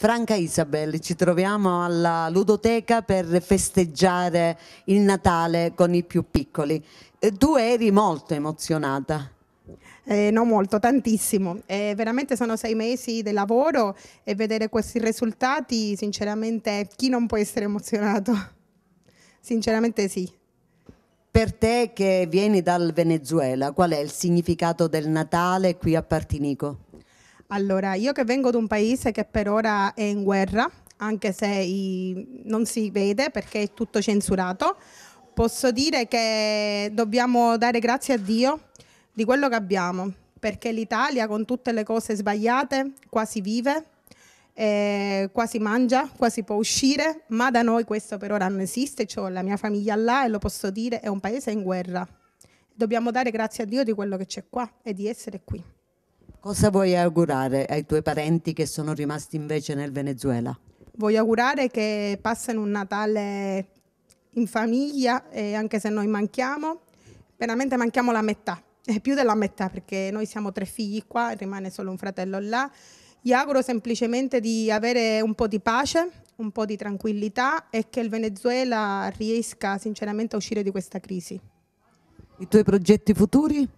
Franca Isabel, ci troviamo alla ludoteca per festeggiare il Natale con i più piccoli. Eh, tu eri molto emozionata. Eh, no molto, tantissimo. Eh, veramente sono sei mesi di lavoro e vedere questi risultati, sinceramente, chi non può essere emozionato? Sinceramente sì. Per te che vieni dal Venezuela, qual è il significato del Natale qui a Partinico? Allora, io che vengo da un paese che per ora è in guerra, anche se i, non si vede perché è tutto censurato, posso dire che dobbiamo dare grazie a Dio di quello che abbiamo, perché l'Italia con tutte le cose sbagliate quasi vive, eh, quasi mangia, quasi può uscire, ma da noi questo per ora non esiste, ho la mia famiglia là e lo posso dire, è un paese in guerra. Dobbiamo dare grazie a Dio di quello che c'è qua e di essere qui. Cosa vuoi augurare ai tuoi parenti che sono rimasti invece nel Venezuela? Voglio augurare che passino un Natale in famiglia, e anche se noi manchiamo, veramente manchiamo la metà, è più della metà, perché noi siamo tre figli qua, e rimane solo un fratello là. Gli auguro semplicemente di avere un po' di pace, un po' di tranquillità e che il Venezuela riesca sinceramente a uscire di questa crisi. I tuoi progetti futuri?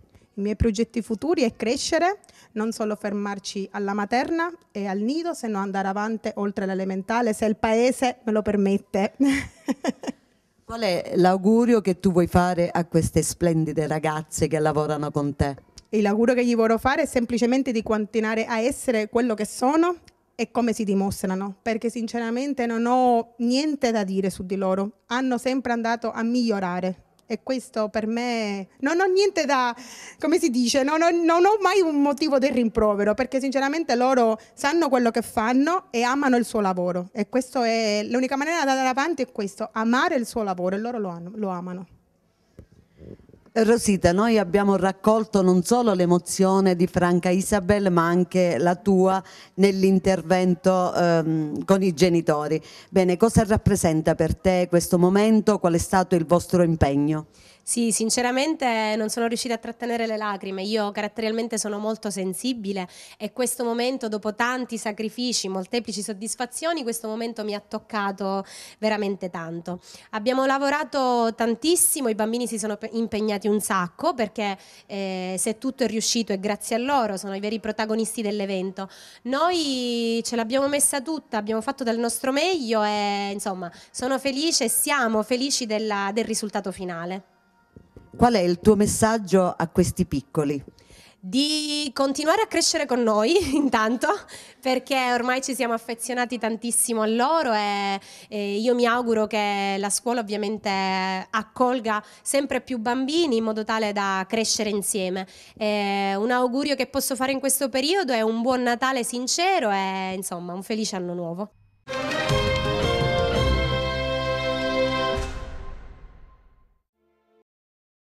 I miei progetti futuri è crescere, non solo fermarci alla materna e al nido, se no andare avanti oltre l'elementale, se il paese me lo permette. Qual è l'augurio che tu vuoi fare a queste splendide ragazze che lavorano con te? E l'augurio che gli vorrò fare è semplicemente di continuare a essere quello che sono e come si dimostrano, perché sinceramente non ho niente da dire su di loro, hanno sempre andato a migliorare e questo per me non ho niente da, come si dice, non ho, non ho mai un motivo del rimprovero perché sinceramente loro sanno quello che fanno e amano il suo lavoro e questa è l'unica maniera da andare avanti è questo, amare il suo lavoro e loro lo, lo amano. Rosita, noi abbiamo raccolto non solo l'emozione di Franca Isabel ma anche la tua nell'intervento ehm, con i genitori. Bene, cosa rappresenta per te questo momento? Qual è stato il vostro impegno? Sì, sinceramente non sono riuscita a trattenere le lacrime. Io caratterialmente sono molto sensibile e questo momento, dopo tanti sacrifici, molteplici soddisfazioni, questo momento mi ha toccato veramente tanto. Abbiamo lavorato tantissimo, i bambini si sono impegnati un sacco perché eh, se tutto è riuscito è grazie a loro, sono i veri protagonisti dell'evento. Noi ce l'abbiamo messa tutta, abbiamo fatto del nostro meglio e insomma sono felice e siamo felici della, del risultato finale qual è il tuo messaggio a questi piccoli? di continuare a crescere con noi intanto perché ormai ci siamo affezionati tantissimo a loro e, e, io mi auguro che la scuola ovviamente accolga sempre più bambini in modo tale da crescere insieme. E un augurio che posso fare in questo periodo è un buon Natale sincero e insomma un felice anno nuovo.